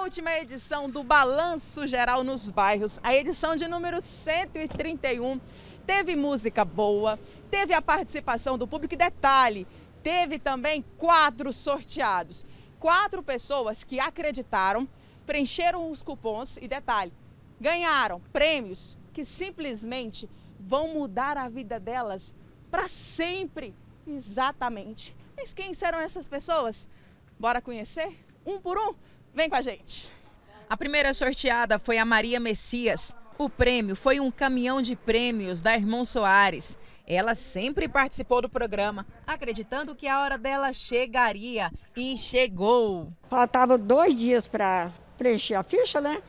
última edição do Balanço Geral nos Bairros, a edição de número 131, teve música boa, teve a participação do público. E detalhe, teve também quatro sorteados. Quatro pessoas que acreditaram, preencheram os cupons e detalhe, ganharam prêmios que simplesmente vão mudar a vida delas para sempre. Exatamente. Mas quem serão essas pessoas? Bora conhecer? Um por um? Vem com a gente. A primeira sorteada foi a Maria Messias. O prêmio foi um caminhão de prêmios da irmã Soares. Ela sempre participou do programa, acreditando que a hora dela chegaria. E chegou. Faltava dois dias para preencher a ficha, né?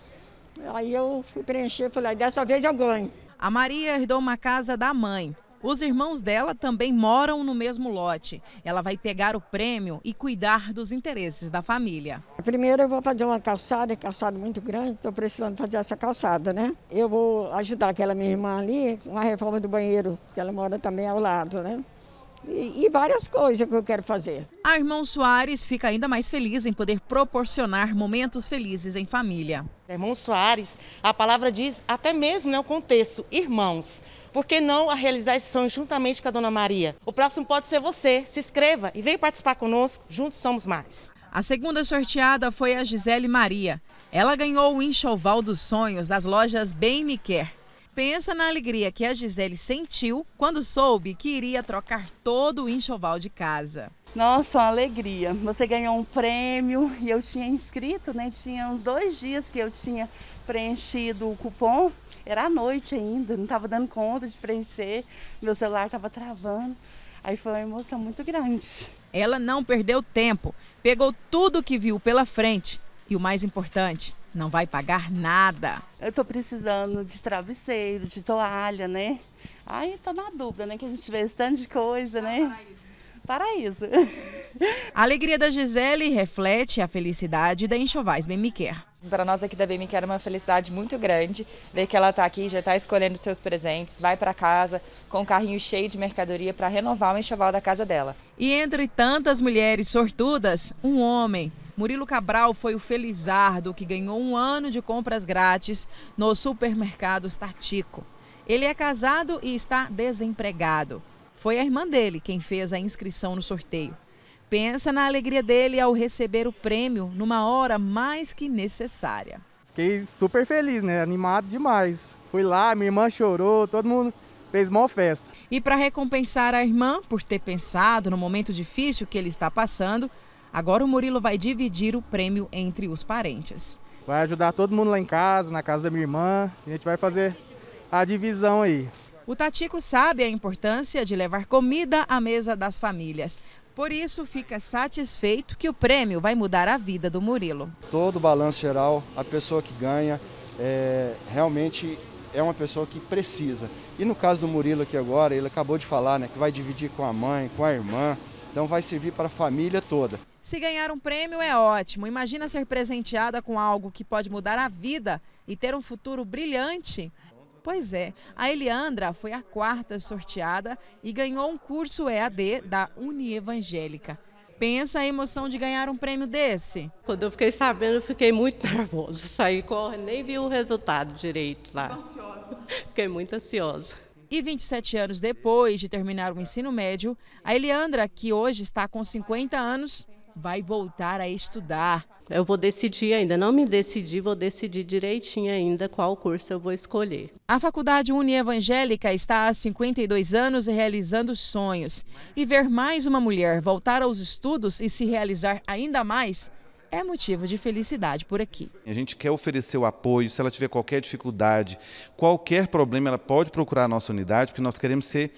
Aí eu fui preencher e falei, ah, dessa vez eu ganho. A Maria herdou uma casa da mãe. Os irmãos dela também moram no mesmo lote. Ela vai pegar o prêmio e cuidar dos interesses da família. Primeiro eu vou fazer uma calçada, é calçada muito grande, estou precisando fazer essa calçada, né? Eu vou ajudar aquela minha irmã ali com a reforma do banheiro, que ela mora também ao lado, né? e várias coisas que eu quero fazer. A irmã Soares fica ainda mais feliz em poder proporcionar momentos felizes em família. Irmão Soares, a palavra diz até mesmo né, o contexto, irmãos. Por que não a realizar esse sonho juntamente com a Dona Maria? O próximo pode ser você. Se inscreva e venha participar conosco. Juntos somos mais. A segunda sorteada foi a Gisele Maria. Ela ganhou o enxoval dos sonhos das lojas Bem Me Quer. Pensa na alegria que a Gisele sentiu quando soube que iria trocar todo o enxoval de casa. Nossa, uma alegria. Você ganhou um prêmio e eu tinha inscrito, né? Tinha uns dois dias que eu tinha preenchido o cupom. Era à noite ainda, não estava dando conta de preencher. Meu celular estava travando. Aí foi uma emoção muito grande. Ela não perdeu tempo, pegou tudo o que viu pela frente e o mais importante, não vai pagar nada. Eu tô precisando de travesseiro, de toalha, né? Aí tô tá na dúvida, né? Que a gente vê esse tanto de coisa, né? Paraíso. A alegria da Gisele reflete a felicidade da Enxovais Bem Me Quer. Para nós aqui da Bem Me Quer é uma felicidade muito grande ver que ela está aqui, já está escolhendo seus presentes, vai para casa com um carrinho cheio de mercadoria para renovar o enxoval da casa dela. E entre tantas mulheres sortudas, um homem Murilo Cabral foi o felizardo que ganhou um ano de compras grátis no supermercado Statico. Ele é casado e está desempregado. Foi a irmã dele quem fez a inscrição no sorteio. Pensa na alegria dele ao receber o prêmio numa hora mais que necessária. Fiquei super feliz, né? Animado demais. Fui lá, minha irmã chorou, todo mundo fez mó festa. E para recompensar a irmã por ter pensado no momento difícil que ele está passando, Agora o Murilo vai dividir o prêmio entre os parentes. Vai ajudar todo mundo lá em casa, na casa da minha irmã. A gente vai fazer a divisão aí. O Tatico sabe a importância de levar comida à mesa das famílias. Por isso, fica satisfeito que o prêmio vai mudar a vida do Murilo. Todo o balanço geral, a pessoa que ganha é, realmente é uma pessoa que precisa. E no caso do Murilo aqui agora, ele acabou de falar né, que vai dividir com a mãe, com a irmã. Então vai servir para a família toda. Se ganhar um prêmio é ótimo. Imagina ser presenteada com algo que pode mudar a vida e ter um futuro brilhante. Pois é, a Eliandra foi a quarta sorteada e ganhou um curso EAD da Evangélica. Pensa a emoção de ganhar um prêmio desse. Quando eu fiquei sabendo, eu fiquei muito nervosa. Saí correndo, nem vi o resultado direito lá. Ansiosa. Fiquei muito ansiosa. E 27 anos depois de terminar o ensino médio, a Eliandra, que hoje está com 50 anos, vai voltar a estudar. Eu vou decidir ainda, não me decidi, vou decidir direitinho ainda qual curso eu vou escolher. A Faculdade Unievangélica está há 52 anos realizando sonhos. E ver mais uma mulher voltar aos estudos e se realizar ainda mais é motivo de felicidade por aqui. A gente quer oferecer o apoio, se ela tiver qualquer dificuldade, qualquer problema, ela pode procurar a nossa unidade, porque nós queremos ser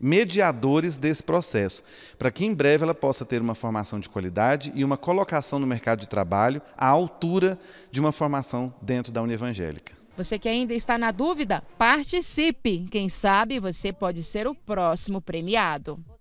mediadores desse processo, para que em breve ela possa ter uma formação de qualidade e uma colocação no mercado de trabalho à altura de uma formação dentro da Univangélica. Você que ainda está na dúvida, participe. Quem sabe você pode ser o próximo premiado.